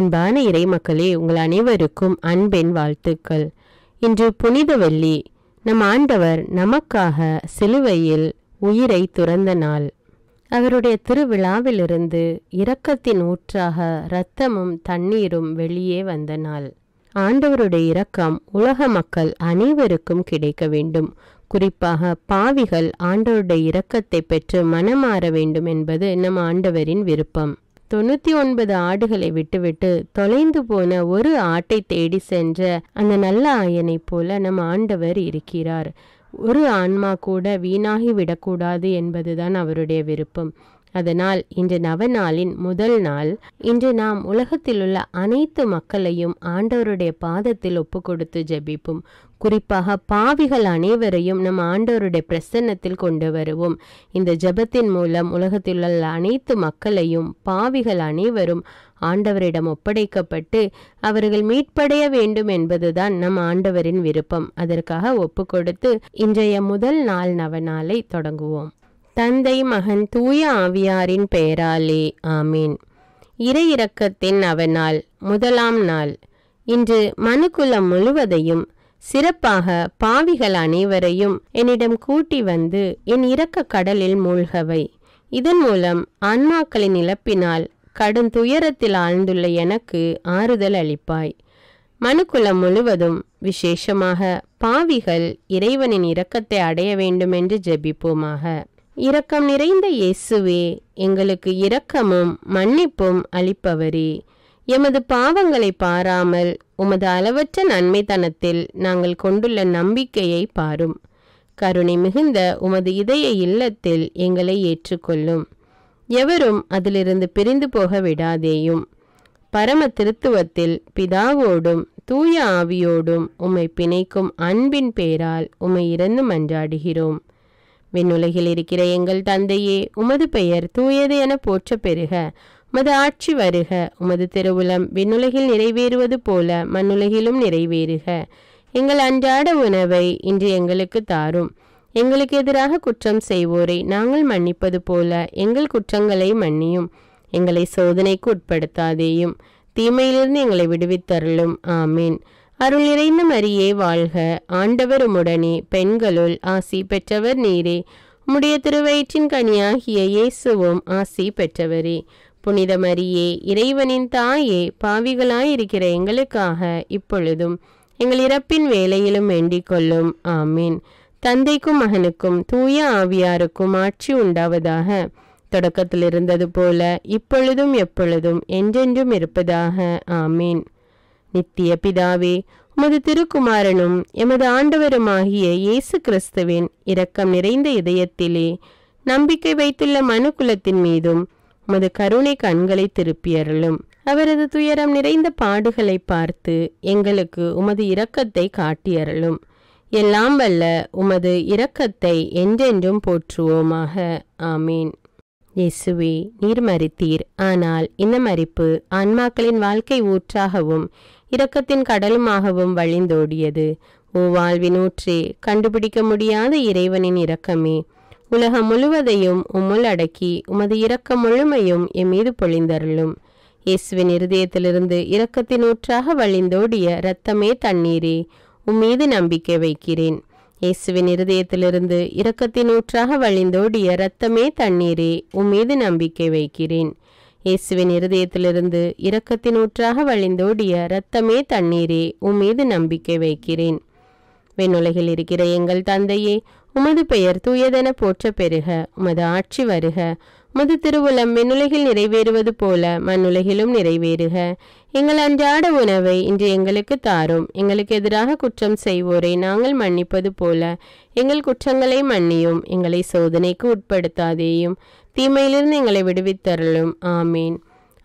அன்பான இறைமக்களே உங்கள் அனைவருக்கும் அன்பின் வாழ்த்துக்கள் இன்று புனித வெள்ளி நம் ஆண்டவர் நமக்காக சிலுவையில் உயிரை துறந்த நாள் அவருடைய திருவிழாவிலிருந்து இரக்கத்தின் ஊற்றாக இரத்தமும் தண்ணீரும் வெளியே வந்த நாள் ஆண்டவருடைய இரக்கம் உலக மக்கள் அனைவருக்கும் கிடைக்க வேண்டும் குறிப்பாக பாவிகள் ஆண்டவருடைய இரக்கத்தை பெற்று மனமாற வேண்டும் என்பது நம் ஆண்டவரின் விருப்பம் தொண்ணூத்தி ஒன்பது ஆடுகளை விட்டுவிட்டு தொலைந்து போன ஒரு ஆட்டை தேடி சென்ற அந்த நல்ல ஆயனைப் போல நம் ஆண்டவர் இருக்கிறார் ஒரு ஆன்மா கூட வீணாகி விடக்கூடாது என்பதுதான் அவருடைய விருப்பம் அதனால் இன்று நவநாளின் முதல் நாள் இன்று நாம் உலகத்தில் உள்ள அனைத்து மக்களையும் ஆண்டவருடைய பாதத்தில் ஒப்பு கொடுத்து ஜெபிப்போம் குறிப்பாக பாவிகள் அனைவரையும் நம் ஆண்டவருடைய பிரசன்னத்தில் கொண்டு வருவோம் இந்த ஜபத்தின் மூலம் உலகத்தில் உள்ள அனைத்து மக்களையும் பாவிகள் அனைவரும் ஆண்டவரிடம் ஒப்படைக்கப்பட்டு அவர்கள் மீட்படைய வேண்டும் என்பதுதான் நம் ஆண்டவரின் விருப்பம் அதற்காக ஒப்பு கொடுத்து இன்றைய முதல் நாள் நவ நாளை தொடங்குவோம் தந்தை மகன் தூய ஆவியாரின் பெயராலே ஆமீன் இறையிறக்கத்தின் இரக்கத்தின் அவனால் முதலாம் நாள் இன்று மனுக்குலம் முழுவதையும் சிறப்பாக பாவிகள் அனைவரையும் என்னிடம் கூட்டி வந்து என் இரக்க கடலில் மூழ்கவை இதன் மூலம் ஆன்மாக்களின் இழப்பினால் கடும் துயரத்தில் ஆழ்ந்துள்ள எனக்கு ஆறுதல் அளிப்பாய் மனுக்குலம் முழுவதும் விசேஷமாக பாவிகள் இறைவனின் இரக்கத்தை அடைய வேண்டும் என்று ஜெபிப்போமாக இரக்கம் நிறைந்த இயேசுவே எங்களுக்கு இரக்கமும் மன்னிப்பும் அளிப்பவரே எமது பாவங்களை பாராமல் உமது அளவற்ற நன்மைத்தனத்தில் நாங்கள் கொண்டுள்ள நம்பிக்கையை பாரும் கருணை மிகுந்த உமது இதய இல்லத்தில் எங்களை ஏற்றுக்கொள்ளும் எவரும் அதிலிருந்து பிரிந்து போக விடாதேயும் பரம திருத்துவத்தில் பிதாவோடும் தூய ஆவியோடும் உம்மை பிணைக்கும் அன்பின் பேரால் உம்மை இறந்து மன்றாடுகிறோம் விண்ணுலகில் இருக்கிற எங்கள் தந்தையே உமது பெயர் தூயது என போற்ற பெறுக உமது ஆட்சி வருக உமது திருவுளம் விண்ணுலகில் நிறைவேறுவது போல மண்ணுலகிலும் நிறைவேறுக எங்கள் அன்றாட உணவை இன்று எங்களுக்கு தாரும் எங்களுக்கு எதிராக குற்றம் செய்வோரை நாங்கள் மன்னிப்பது போல எங்கள் குற்றங்களை மன்னியும் எங்களை சோதனைக்கு உட்படுத்தாதேயும் தீமையிலிருந்து எங்களை விடுவித்தருளும் ஆமீன் அருள் நிறைந்த மரியே வாழ்க ஆண்டவர் உடனே பெண்களுள் ஆசி பெற்றவர் நீரே உம்முடைய திருவயிற்றின் கனியாகிய இயேசுவும் ஆசி பெற்றவரே புனித மரியே இறைவனின் தாயே பாவிகளாயிருக்கிற எங்களுக்காக இப்பொழுதும் எங்கள் இறப்பின் வேலையிலும் வேண்டிக் கொள்ளும் ஆமீன் தந்தைக்கும் மகனுக்கும் தூய ஆவியாருக்கும் ஆட்சி உண்டாவதாக தொடக்கத்தில் இருந்தது போல இப்பொழுதும் எப்பொழுதும் என்றென்றும் இருப்பதாக ஆமீன் நித்திய பிதாவே உமது திருக்குமாரனும் எமது ஆண்டவருமாகிய இயேசு கிறிஸ்துவின் இரக்கம் நிறைந்த இதயத்திலே நம்பிக்கை வைத்துள்ள குலத்தின் மீதும் உமது கருணை கண்களை திருப்பியருளும் அவரது துயரம் நிறைந்த பாடுகளை பார்த்து எங்களுக்கு உமது இரக்கத்தை காட்டியருளும் எல்லாம் வல்ல உமது இரக்கத்தை என்றென்றும் போற்றுவோமாக ஆமீன் இயேசுவே நீர் மறித்தீர் ஆனால் இந்த மறிப்பு ஆன்மாக்களின் வாழ்க்கை ஊற்றாகவும் இரக்கத்தின் கடலுமாகவும் வழிந்தோடியது ஓ வாழ்வினூற்றே கண்டுபிடிக்க முடியாத இறைவனின் இரக்கமே உலகம் முழுவதையும் உம்முள் அடக்கி உமது இரக்கம் முழுமையும் எம் மீது பொழிந்தருளும் இயேசுவின் இருதயத்திலிருந்து இரக்கத்தின் ஊற்றாக வழிந்தோடிய இரத்தமே தண்ணீரே உம்மீது நம்பிக்கை வைக்கிறேன் இயேசுவின் இருதயத்திலிருந்து இரக்கத்தின் ஊற்றாக வழிந்தோடிய இரத்தமே தண்ணீரே உம்மீது நம்பிக்கை வைக்கிறேன் இயேசுவின் இருதயத்திலிருந்து இரக்கத்தின் ஊற்றாக வழிந்தோடிய இரத்தமே தண்ணீரே உம்மீது நம்பிக்கை வைக்கிறேன் வெண்ணுலகில் இருக்கிற எங்கள் தந்தையே உமது பெயர் தூயதென போற்ற பெருக உமது ஆட்சி வருக உமது திருவுளம் வெண்ணுலகில் நிறைவேறுவது போல மண்ணுலகிலும் நிறைவேறுக எங்கள் அன்றாட உணவை இன்று எங்களுக்கு தாரும் எங்களுக்கு எதிராக குற்றம் செய்வோரை நாங்கள் மன்னிப்பது போல எங்கள் குற்றங்களை மன்னியும் எங்களை சோதனைக்கு உட்படுத்தாதேயும் தீமையிலிருந்து எங்களை விடுவித்தருளும் ஆமீன்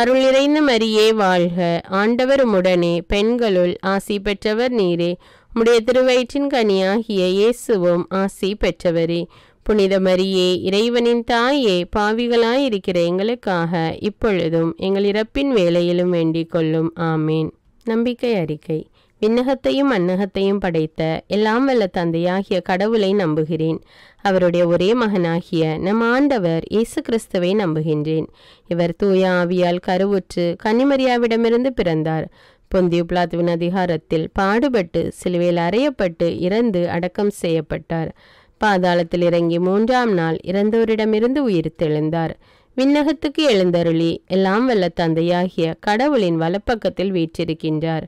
அருள் நிறைந்த மரியே வாழ்க ஆண்டவர் உடனே பெண்களுள் ஆசி பெற்றவர் நீரே உம்முடைய திருவயிற்றின் கனியாகிய இயேசுவும் ஆசி பெற்றவரே புனித மரியே இறைவனின் தாயே பாவிகளாயிருக்கிற எங்களுக்காக இப்பொழுதும் எங்கள் இறப்பின் வேலையிலும் வேண்டிக் கொள்ளும் ஆமேன் நம்பிக்கை அறிக்கை விண்ணகத்தையும் அன்னகத்தையும் படைத்த எல்லாம் வல்ல தந்தையாகிய கடவுளை நம்புகிறேன் அவருடைய ஒரே மகனாகிய நம் ஆண்டவர் இயேசு கிறிஸ்துவை நம்புகின்றேன் இவர் தூய ஆவியால் கருவுற்று கன்னிமரியாவிடமிருந்து பிறந்தார் பொந்திய பிளாத்துவின் அதிகாரத்தில் பாடுபட்டு சிலுவையில் அறையப்பட்டு இறந்து அடக்கம் செய்யப்பட்டார் பாதாளத்தில் இறங்கி மூன்றாம் நாள் இறந்தோரிடமிருந்து உயிர் தெழுந்தார் விண்ணகத்துக்கு எழுந்தருளி எல்லாம் வல்ல தந்தையாகிய கடவுளின் வலப்பக்கத்தில் வீற்றிருக்கின்றார்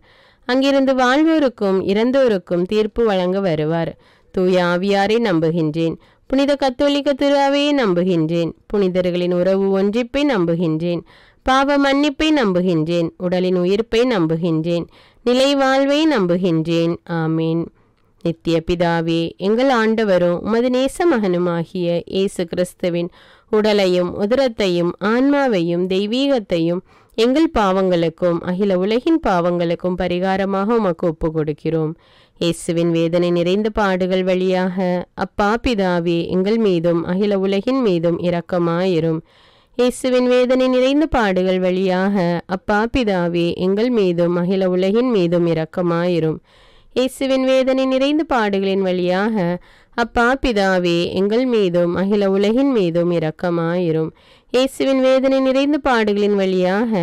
அங்கிருந்து வாழ்வோருக்கும் இறந்தோருக்கும் தீர்ப்பு வழங்க வருவார் தூய ஆவியாரை நம்புகின்றேன் புனித கத்தோலிக்க திருவாவையை நம்புகின்றேன் புனிதர்களின் உறவு ஒன்றிப்பை நம்புகின்றேன் பாவ மன்னிப்பை நம்புகின்றேன் உடலின் உயிர்ப்பை நம்புகின்றேன் நிலை வாழ்வை நம்புகின்றேன் ஆமீன் நித்திய பிதாவே எங்கள் ஆண்டவரும் உமது நேச மகனுமாகிய இயேசு கிறிஸ்துவின் உடலையும் உதிரத்தையும் ஆன்மாவையும் தெய்வீகத்தையும் எங்கள் பாவங்களுக்கும் அகில உலகின் பாவங்களுக்கும் பரிகாரமாக உமக்கு ஒப்பு கொடுக்கிறோம் இயேசுவின் வேதனை நிறைந்த பாடுகள் வழியாக அப்பா பிதாவே எங்கள் மீதும் அகில உலகின் மீதும் இரக்கமாயிரும் இயேசுவின் வேதனை நிறைந்த பாடுகள் வழியாக அப்பா பிதாவே எங்கள் மீதும் அகில உலகின் மீதும் இரக்கமாயிரும் இயேசுவின் வேதனை நிறைந்த பாடுகளின் வழியாக அப்பா பிதாவே எங்கள் மீதும் அகில உலகின் மீதும் இரக்கமாயிரும் இயேசுவின் வேதனை நிறைந்த பாடுகளின் வழியாக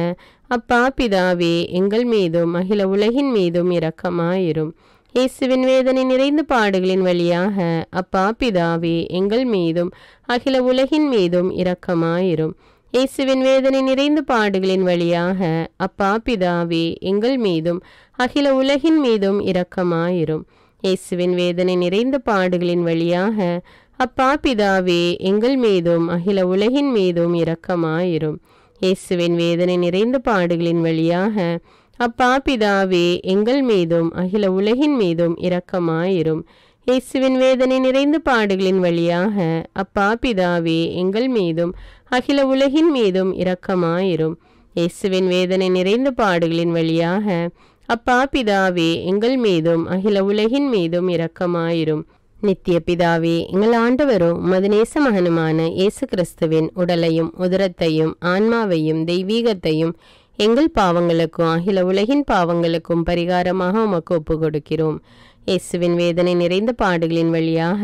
அப்பா பிதாவே எங்கள் மீதும் அகில உலகின் மீதும் இரக்கமாயிரும் இயேசுவின் வேதனை நிறைந்த பாடுகளின் வழியாக அப்பா பிதாவே எங்கள் மீதும் அகில உலகின் மீதும் இரக்கமாயிரும் இயேசுவின் வேதனை நிறைந்த பாடுகளின் வழியாக அப்பா பிதாவே எங்கள் மீதும் அகில உலகின் மீதும் இரக்கமாயிரும் இயேசுவின் வேதனை நிறைந்த பாடுகளின் வழியாக அப்பா பிதாவே எங்கள் மீதும் அகில உலகின் மீதும் இரக்கமாயிரும் இயேசுவின் வேதனை நிறைந்த பாடுகளின் வழியாக அப்பாபிதாவே எங்கள் மீதும் அகில உலகின் மீதும் இரக்கமாயிரும் இயேசுவின் வேதனை நிறைந்த பாடுகளின் வழியாக அப்பாபிதாவே எங்கள் மீதும் அகில உலகின் மீதும் இரக்கமாயிரும் இயேசுவின் வேதனை நிறைந்த பாடுகளின் வழியாக அப்பாபிதாவே எங்கள் மீதும் அகில உலகின் மீதும் இரக்கமாயிரும் நித்திய பிதாவே எங்கள் ஆண்டவரும் மதுநேச மகனுமான இயேசு கிறிஸ்துவின் உடலையும் உதரத்தையும் ஆன்மாவையும் தெய்வீகத்தையும் எங்கள் பாவங்களுக்கும் அகில உலகின் பாவங்களுக்கும் பரிகாரமாக உமக்கு ஒப்பு கொடுக்கிறோம் இயேசுவின் வேதனை நிறைந்த பாடுகளின் வழியாக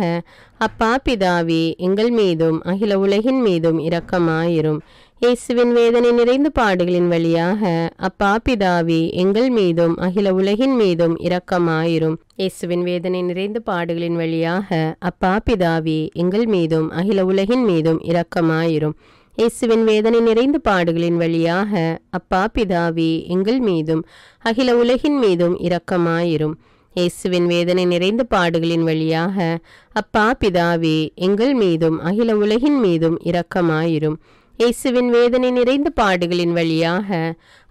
அப்பா பிதாவே எங்கள் மீதும் அகில உலகின் மீதும் இரக்கமாயிரும் இயேசுவின் வேதனை நிறைந்த பாடுகளின் வழியாக அப்பா பிதாவே எங்கள் மீதும் அகில உலகின் மீதும் இரக்கமாயிரும் இயேசுவின் வேதனை நிறைந்த பாடுகளின் வழியாக அப்பா பிதாவே எங்கள் மீதும் அகில உலகின் மீதும் இரக்கமாயிரும் இயேசுவின் வேதனை நிறைந்த பாடுகளின் வழியாக அப்பா பிதாவே எங்கள் மீதும் அகில உலகின் மீதும் இரக்கமாயிரும் இயேசுவின் வேதனை நிறைந்த பாடுகளின் வழியாக அப்பா பிதாவே எங்கள் மீதும் அகில உலகின் மீதும் இரக்கமாயிரும் இயேசுவின் வேதனை நிறைந்த பாடுகளின் வழியாக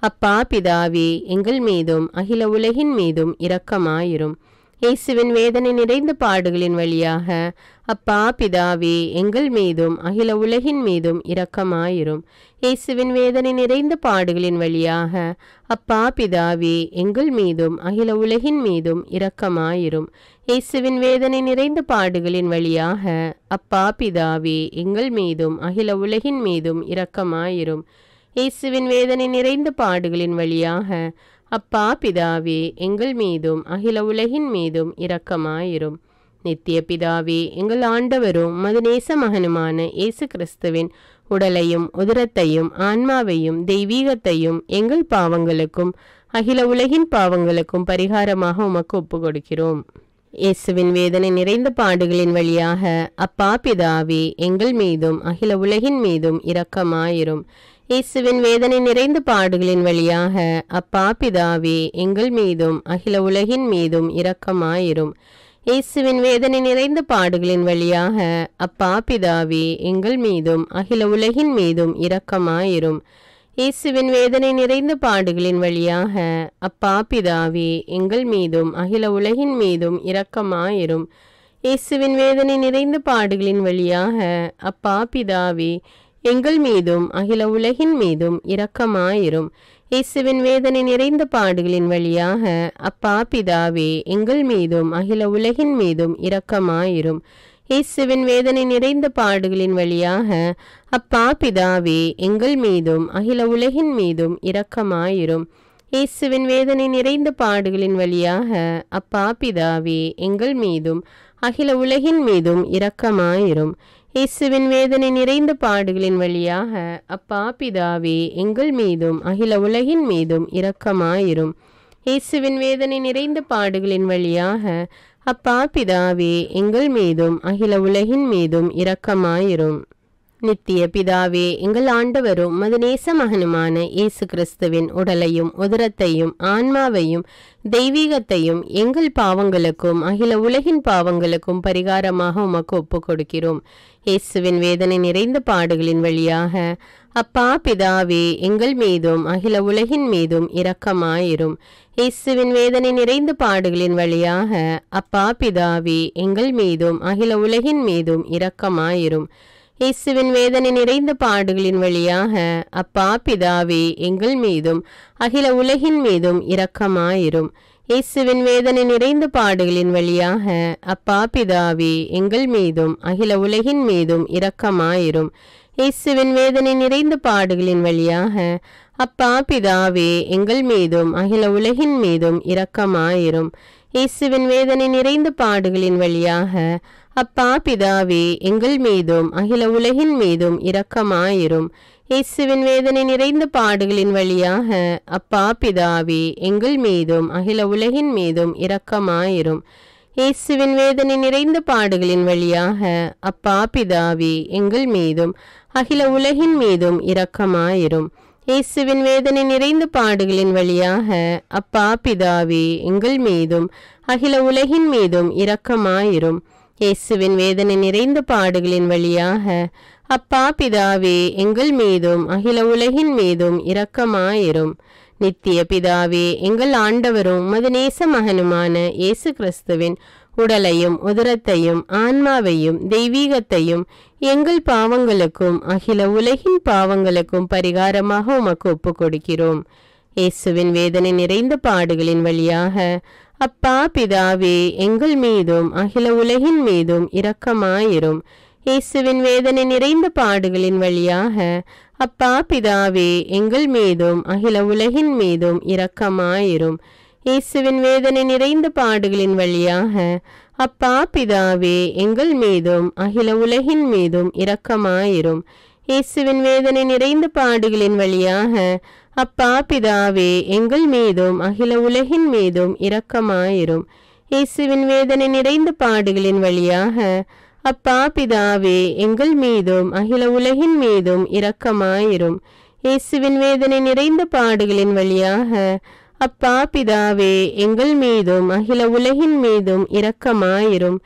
அப்பா பிதாவே எங்கள் மீதும் அகில உலகின் மீதும் இரக்கமாயிரும் இயேசுவின் வேதனை நிறைந்த பாடுகளின் வழியாக அப்பா பிதாவே எங்கள் மீதும் அகில உலகின் மீதும் இரக்கமாயிரும் இயேசுவின் வேதனை நிறைந்த பாடுகளின் வழியாக அப்பா பிதாவே எங்கள் மீதும் அகில உலகின் மீதும் இரக்கமாயிரும் இயேசுவின் வேதனை நிறைந்த பாடுகளின் வழியாக அப்பா பிதாவே எங்கள் மீதும் அகில உலகின் மீதும் இரக்கமாயிரும் இயேசுவின் வேதனை நிறைந்த பாடுகளின் வழியாக அப்பா பிதாவே எங்கள் மீதும் அகில உலகின் மீதும் இரக்கமாயிரும் நித்திய பிதாவே எங்கள் ஆண்டவரும் மது நேச மகனுமான இயேசு கிறிஸ்துவின் உடலையும் உதிரத்தையும் ஆன்மாவையும் தெய்வீகத்தையும் எங்கள் பாவங்களுக்கும் அகில உலகின் பாவங்களுக்கும் பரிகாரமாக உமக்கு ஒப்பு கொடுக்கிறோம் இயேசுவின் வேதனை நிறைந்த பாடுகளின் வழியாக அப்பா பிதாவே எங்கள் மீதும் அகில உலகின் மீதும் இரக்கமாயிரும் இயேசுவின் வேதனை நிறைந்த பாடுகளின் வழியாக அப்பா பிதாவே எங்கள் மீதும் அகில உலகின் மீதும் இரக்கமாயிரும் இயேசுவின் வேதனை நிறைந்த பாடுகளின் வழியாக அப்பா பிதாவே எங்கள் மீதும் அகில உலகின் மீதும் இரக்கமாயிரும் இயேசுவின் வேதனை நிறைந்த பாடுகளின் வழியாக அப்பா பிதாவே எங்கள் மீதும் அகில உலகின் மீதும் இரக்கமாயிரும் இயேசுவின் வேதனை நிறைந்த பாடுகளின் வழியாக அப்பா பிதாவே எங்கள் மீதும் அகில உலகின் மீதும் இரக்கமாயிரும் இயேசுவின் வேதனை நிறைந்த பாடுகளின் வழியாக அப்பா பிதாவே எங்கள் மீதும் அகில உலகின் மீதும் இரக்கமாயிரும் இயேசுவின் வேதனை நிறைந்த பாடுகளின் வழியாக அப்பா பிதாவே எங்கள் மீதும் அகில உலகின் மீதும் இரக்கமாயிரும் இயேசுவின் வேதனை நிறைந்த பாடுகளின் வழியாக அப்பா பிதாவே எங்கள் மீதும் அகில உலகின் மீதும் இரக்கமாயிரும் இயேசுவின் வேதனை நிறைந்த பாடுகளின் வழியாக அப்பா பிதாவே எங்கள் மீதும் அகில உலகின் மீதும் இரக்கமாயிரும் இயேசுவின் வேதனை நிறைந்த பாடுகளின் வழியாக அப்பா பிதாவே எங்கள் மீதும் அகில உலகின் மீதும் இரக்கமாயிரும் நித்திய பிதாவே எங்கள் ஆண்டவரும் மதுநேச மகனுமான இயேசு கிறிஸ்துவின் உடலையும் உதரத்தையும் ஆன்மாவையும் தெய்வீகத்தையும் எங்கள் பாவங்களுக்கும் அகில உலகின் பாவங்களுக்கும் பரிகாரமாக உமக்கு ஒப்பு கொடுக்கிறோம் இயேசுவின் வேதனை நிறைந்த பாடுகளின் வழியாக அப்பா பிதாவே எங்கள் மீதும் அகில உலகின் மீதும் இரக்கமாயிரும் இயேசுவின் வேதனை நிறைந்த பாடுகளின் வழியாக அப்பா பிதாவே எங்கள் மீதும் அகில உலகின் மீதும் இரக்கமாயிரும் இயேசுவின் வேதனை நிறைந்த பாடுகளின் வழியாக அப்பா பிதாவே எங்கள் மீதும் அகில உலகின் மீதும் இரக்கமாயிரும் இயேசுவின் வேதனை நிறைந்த பாடுகளின் வழியாக அப்பா பிதாவே எங்கள் மீதும் அகில உலகின் மீதும் இரக்கமாயிரும் இயேசுவின் வேதனை நிறைந்த பாடுகளின் வழியாக அப்பா பிதாவே எங்கள் மீதும் அகில உலகின் மீதும் இரக்கமாயிரும் இயேசுவின் வேதனை நிறைந்த பாடுகளின் வழியாக அப்பா பிதாவே எங்கள் மீதும் அகில உலகின் மீதும் இரக்கமாயிரும் இயேசுவின் வேதனை நிறைந்த பாடுகளின் வழியாக அப்பா பிதாவே எங்கள் மீதும் அகில உலகின் மீதும் இரக்கமாயிரும் இயேசுவின் வேதனை நிறைந்த பாடுகளின் வழியாக அப்பா பிதாவே எங்கள் மீதும் அகில உலகின் மீதும் இரக்கமாயிரும் இயேசுவின் வேதனை நிறைந்த பாடுகளின் வழியாக அப்பா பிதாவே எங்கள் மீதும் அகில உலகின் மீதும் இரக்கமாயிரும் இயேசுவின் வேதனை நிறைந்த பாடுகளின் வழியாக அப்பா பிதாவே எங்கள் மீதும் அகில உலகின் மீதும் இரக்கமாயிரும் நித்திய பிதாவே எங்கள் ஆண்டவரும் உமது நேச மகனுமான இயேசு கிறிஸ்துவின் உடலையும் உதரத்தையும் ஆன்மாவையும் தெய்வீகத்தையும் எங்கள் பாவங்களுக்கும் அகில உலகின் பாவங்களுக்கும் பரிகாரமாக உமக்கு ஒப்புக் கொடுக்கிறோம் இயேசுவின் வேதனை நிறைந்த பாடுகளின் வழியாக அப்பா பிதாவே எங்கள் மீதும் அகில உலகின் மீதும் இரக்கமாயிரும் இயேசுவின் வேதனை நிறைந்த பாடுகளின் வழியாக அப்பா பிதாவே எங்கள் மீதும் அகில உலகின் மீதும் இரக்கமாயிரும் இயேசுவின் வேதனை நிறைந்த பாடுகளின் வழியாக அப்பா பிதாவே எங்கள் மீதும் அகில உலகின் மீதும் இரக்கமாயிரும் இயேசுவின் வேதனை நிறைந்த பாடுகளின் வழியாக அப்பா பிதாவே எங்கள் மீதும் அகில உலகின் மீதும் இரக்கமாயிரும் இயேசுவின் வேதனை நிறைந்த பாடுகளின் வழியாக அப்பா பிதாவே எங்கள் மீதும் அகில உலகின் மீதும் இரக்கமாயிரும் இயேசுவின் வேதனை நிறைந்த பாடுகளின் வழியாக அப்பா பிதாவே எங்கள் மீதும் அகில உலகின் மீதும் இரக்கமாயிரும்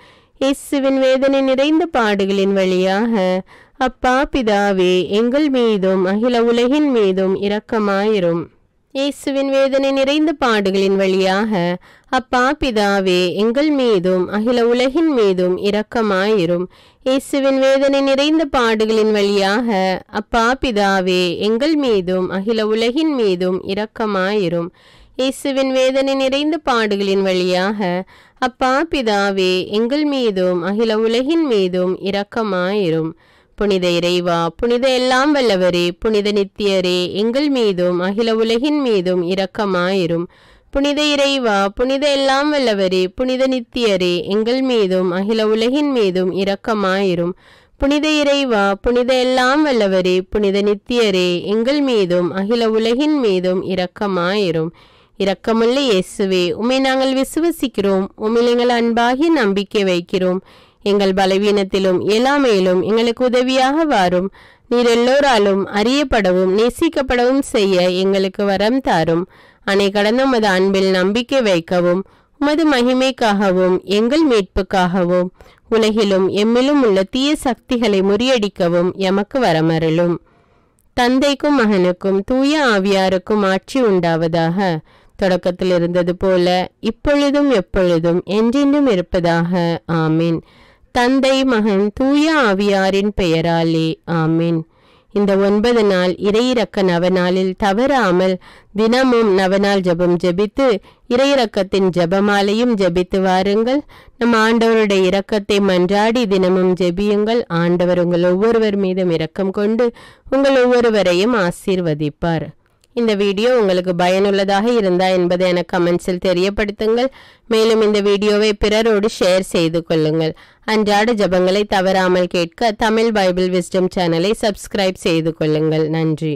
இயேசுவின் வேதனை நிறைந்த பாடுகளின் வழியாக அப்பா பிதாவே எங்கள் மீதும் அகில உலகின் மீதும் இரக்கமாயிரும் இயேசுவின் வேதனை நிறைந்த பாடுகளின் வழியாக அப்பா பிதாவே எங்கள் மீதும் அகில உலகின் மீதும் இரக்கமாயிரும் இயேசுவின் வேதனை நிறைந்த பாடுகளின் வழியாக அப்பா பிதாவே எங்கள் மீதும் அகில உலகின் மீதும் இரக்கமாயிரும் இயேசுவின் வேதனை நிறைந்த பாடுகளின் வழியாக அப்பா பிதாவே எங்கள் மீதும் அகில உலகின் மீதும் இரக்கமாயிரும் புனித இறைவா புனித எல்லாம் வல்லவரே புனித நித்தியரே எங்கள் மீதும் அகில உலகின் மீதும் இரக்கமாயிரும் புனித இறைவா புனித எல்லாம் வல்லவரே புனித நித்தியரே எங்கள் மீதும் அகில உலகின் மீதும் இரக்கமாயிரும் புனித இறைவா புனித எல்லாம் வல்லவரே புனித நித்தியரே எங்கள் மீதும் அகில உலகின் மீதும் இரக்கமாயிரும் இரக்கமுள்ள இயேசுவே உமை நாங்கள் விசுவசிக்கிறோம் உம்மில் எங்கள் அன்பாகி நம்பிக்கை வைக்கிறோம் எங்கள் பலவீனத்திலும் எல்லாமையிலும் எங்களுக்கு உதவியாக வாரும் நீர் எல்லோராலும் அறியப்படவும் நேசிக்கப்படவும் செய்ய எங்களுக்கு வரம் தாரும் அணை கடந்த உமது அன்பில் நம்பிக்கை வைக்கவும் உமது மகிமைக்காகவும் எங்கள் மீட்புக்காகவும் உலகிலும் எம்மிலும் உள்ள தீய சக்திகளை முறியடிக்கவும் எமக்கு வரமருளும் தந்தைக்கும் மகனுக்கும் தூய ஆவியாருக்கும் ஆட்சி உண்டாவதாக தொடக்கத்தில் இருந்தது போல இப்பொழுதும் எப்பொழுதும் என்றென்றும் இருப்பதாக ஆமீன் தந்தை மகன் தூய ஆவியாரின் பெயராலே ஆமேன் இந்த ஒன்பது நாள் இறையிறக்க நவநாளில் தவறாமல் தினமும் நவநாள் ஜபம் ஜபித்து இறையிறக்கத்தின் ஜபமாலையும் ஜபித்து வாருங்கள் நம் ஆண்டவருடைய இரக்கத்தை மன்றாடி தினமும் ஜெபியுங்கள் ஆண்டவர் உங்கள் ஒவ்வொருவர் மீதும் இரக்கம் கொண்டு உங்கள் ஒவ்வொருவரையும் ஆசீர்வதிப்பார் இந்த வீடியோ உங்களுக்கு பயனுள்ளதாக இருந்தா என்பதை என கமெண்ட்ஸில் தெரியப்படுத்துங்கள் மேலும் இந்த வீடியோவை பிறரோடு ஷேர் செய்து கொள்ளுங்கள் அன்றாட ஜபங்களை தவறாமல் கேட்க தமிழ் பைபிள் விஸ்டம் சேனலை சப்ஸ்கிரைப் செய்து கொள்ளுங்கள் நன்றி